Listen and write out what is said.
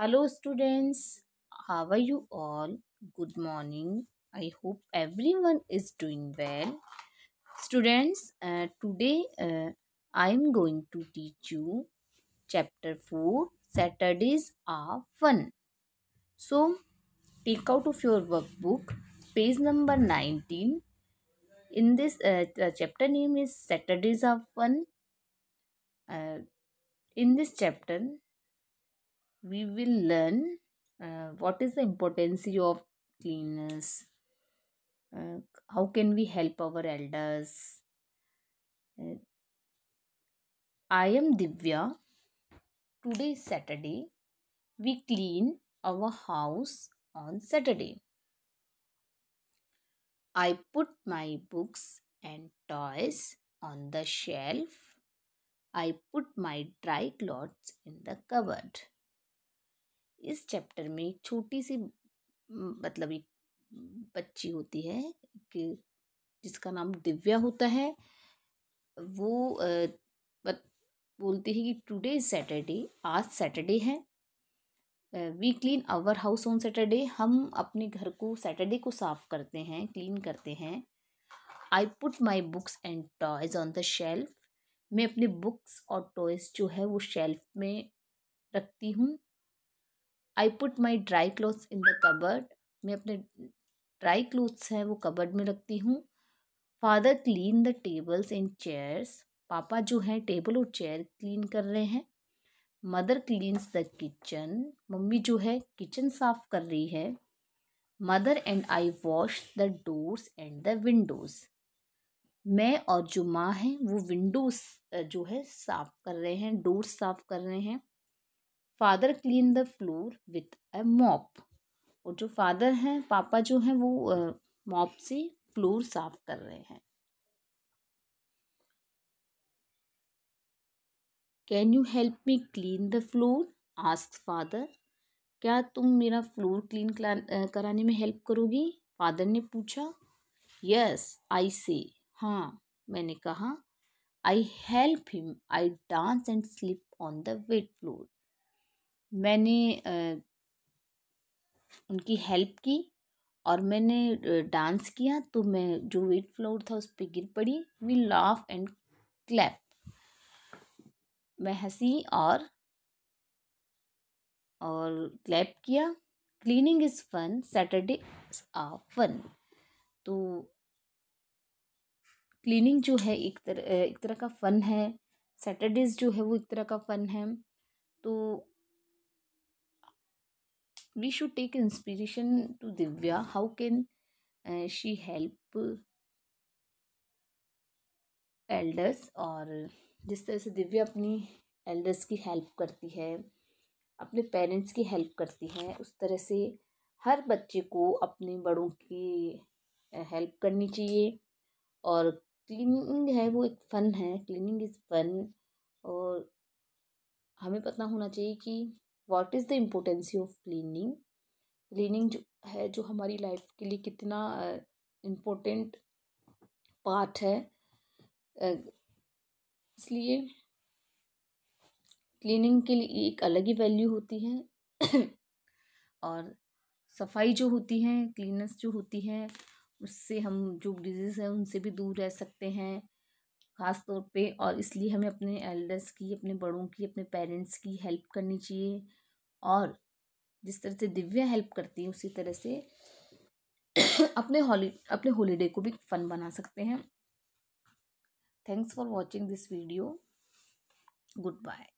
hello students how are you all good morning i hope everyone is doing well students uh, today uh, i am going to teach you chapter 4 saturdays are fun so take out of your workbook page number 19 in this uh, chapter name is saturdays are fun uh, in this chapter we will learn uh, what is the importance of cleanliness uh, how can we help our elders uh, i am divya today is saturday we clean our house on saturday i put my books and toys on the shelf i put my dry clothes in the cupboard इस chapter में एक छोटी सी मतलब एक बच्ची होती है कि जिसका नाम दिव्या होता है वो बोलती है कि टुडे इज सैटरडे आज सैटरडे है we clean our house on Saturday हम अपने घर को सैटरडे को साफ करते हैं क्लीन करते हैं I put my books and toys on the shelf मैं अपने बुक्स और टॉयज जो है वो शेल्फ में रखती हूँ I put my dry clothes in the cupboard मैं अपने ड्राई क्लोथ्स हैं वो कबर्ड में रखती हूँ father clean the tables and chairs पापा जो हैं टेबल और चेयर क्लीन कर रहे हैं मदर क्लीन्स द किचन मम्मी जो है किचन साफ कर रही है mother and I wash the doors and the windows मैं और जो माँ हैं वो विंडोज़ जो है साफ़ कर रहे हैं डोर्स साफ़ कर रहे हैं father clean the floor with a mop और जो फादर हैं पापा जो हैं वो मॉप से फ्लोर साफ कर रहे हैं can you help me clean the floor ask father क्या तुम मेरा फ्लोर क्लीन कराने में हेल्प करोगी फादर ने पूछा यस आई से हाँ मैंने कहा I help him I dance and slip on the wet floor मैंने उनकी हेल्प की और मैंने डांस किया तो मैं जो वेट फ्लोर था उस पर गिर पड़ी वी लाफ एंड क्लैप मैं हंसी और और क्लैप किया cleaning is fun Saturday a fun तो क्लीनिंग जो है एक तरह एक तरह का फ़न है सैटरडेज जो है वो एक तरह का फ़न है तो we should take inspiration to Divya how can she help elders और जिस तरह से दिव्या अपनी एल्डर्स की हेल्प करती है अपने पेरेंट्स की हेल्प करती है उस तरह से हर बच्चे को अपने बड़ों की हेल्प करनी चाहिए और क्लीनिंग है वो एक फ़न है क्लीनिंग इज़ फन और हमें पता होना चाहिए कि what is the importance of cleaning cleaning जो है जो हमारी लाइफ के लिए कितना इम्पोर्टेंट पार्ट है इसलिए क्लीनिंग के लिए एक अलग ही वैल्यू होती है और सफाई जो होती है क्लीनस जो होती है उससे हम जो डिजीज़ है उनसे भी दूर रह सकते हैं ख़ास तौर पे और इसलिए हमें अपने एल्डर्स की अपने बड़ों की अपने पेरेंट्स की हेल्प करनी चाहिए और जिस तरह से दिव्या हेल्प करती है उसी तरह से अपने हॉली अपने हॉलीडे को भी फन बना सकते हैं thanks for watching this video good bye